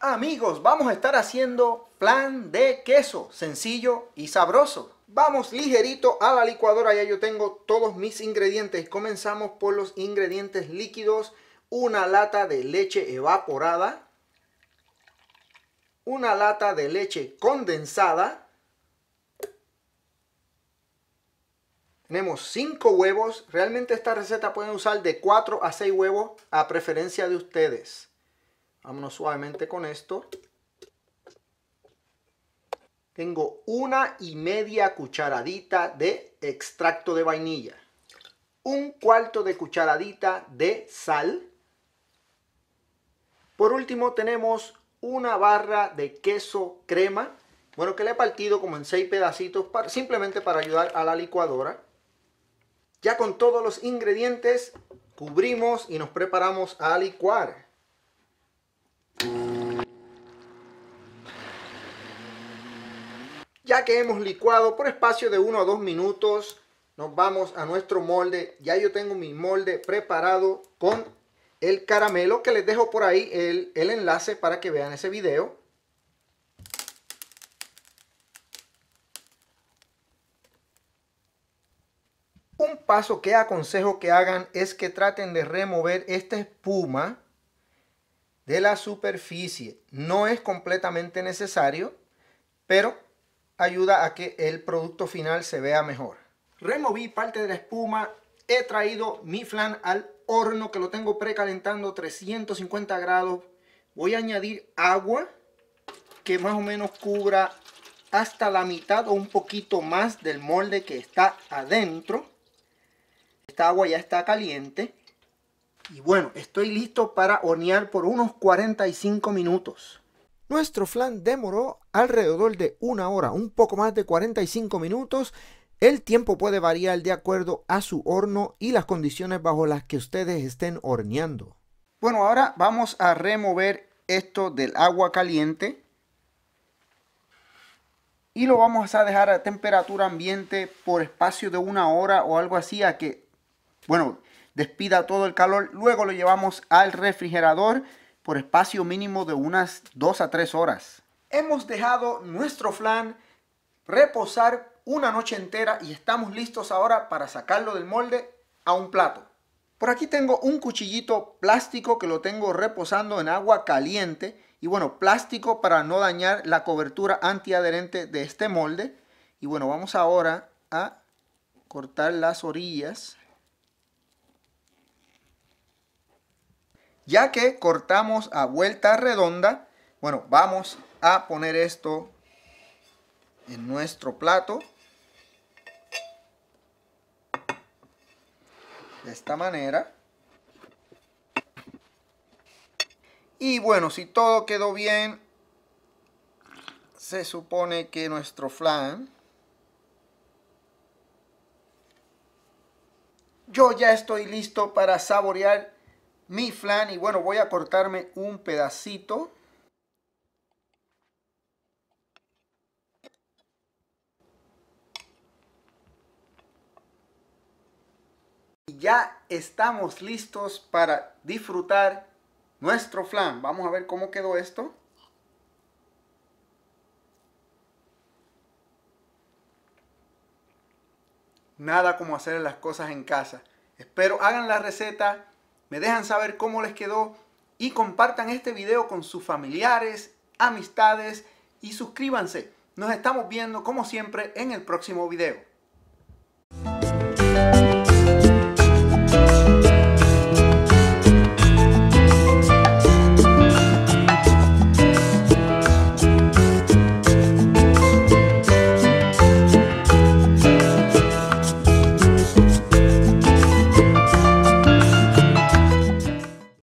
Amigos, vamos a estar haciendo plan de queso, sencillo y sabroso. Vamos ligerito a la licuadora, ya yo tengo todos mis ingredientes. Comenzamos por los ingredientes líquidos, una lata de leche evaporada, una lata de leche condensada, Tenemos 5 huevos, realmente esta receta pueden usar de 4 a 6 huevos a preferencia de ustedes. Vámonos suavemente con esto. Tengo una y media cucharadita de extracto de vainilla. Un cuarto de cucharadita de sal. Por último tenemos una barra de queso crema. Bueno, que le he partido como en seis pedacitos simplemente para ayudar a la licuadora. Ya con todos los ingredientes cubrimos y nos preparamos a licuar. que hemos licuado por espacio de 1 a 2 minutos, nos vamos a nuestro molde. Ya yo tengo mi molde preparado con el caramelo que les dejo por ahí el, el enlace para que vean ese video. Un paso que aconsejo que hagan es que traten de remover esta espuma de la superficie. No es completamente necesario, pero ayuda a que el producto final se vea mejor. Removí parte de la espuma, he traído mi flan al horno que lo tengo precalentando a 350 grados. Voy a añadir agua que más o menos cubra hasta la mitad o un poquito más del molde que está adentro. Esta agua ya está caliente. Y bueno, estoy listo para hornear por unos 45 minutos. Nuestro flan demoró alrededor de una hora, un poco más de 45 minutos. El tiempo puede variar de acuerdo a su horno y las condiciones bajo las que ustedes estén horneando. Bueno, ahora vamos a remover esto del agua caliente y lo vamos a dejar a temperatura ambiente por espacio de una hora o algo así a que, bueno, despida todo el calor. Luego lo llevamos al refrigerador por espacio mínimo de unas 2 a 3 horas. Hemos dejado nuestro flan reposar una noche entera y estamos listos ahora para sacarlo del molde a un plato. Por aquí tengo un cuchillito plástico que lo tengo reposando en agua caliente y bueno, plástico para no dañar la cobertura antiadherente de este molde. Y bueno, vamos ahora a cortar las orillas Ya que cortamos a vuelta redonda, bueno, vamos a poner esto en nuestro plato. De esta manera. Y bueno, si todo quedó bien, se supone que nuestro flan... Yo ya estoy listo para saborear mi flan. Y bueno, voy a cortarme un pedacito. Y ya estamos listos para disfrutar nuestro flan. Vamos a ver cómo quedó esto. Nada como hacer las cosas en casa. Espero hagan la receta me dejan saber cómo les quedó y compartan este video con sus familiares, amistades y suscríbanse. Nos estamos viendo como siempre en el próximo video.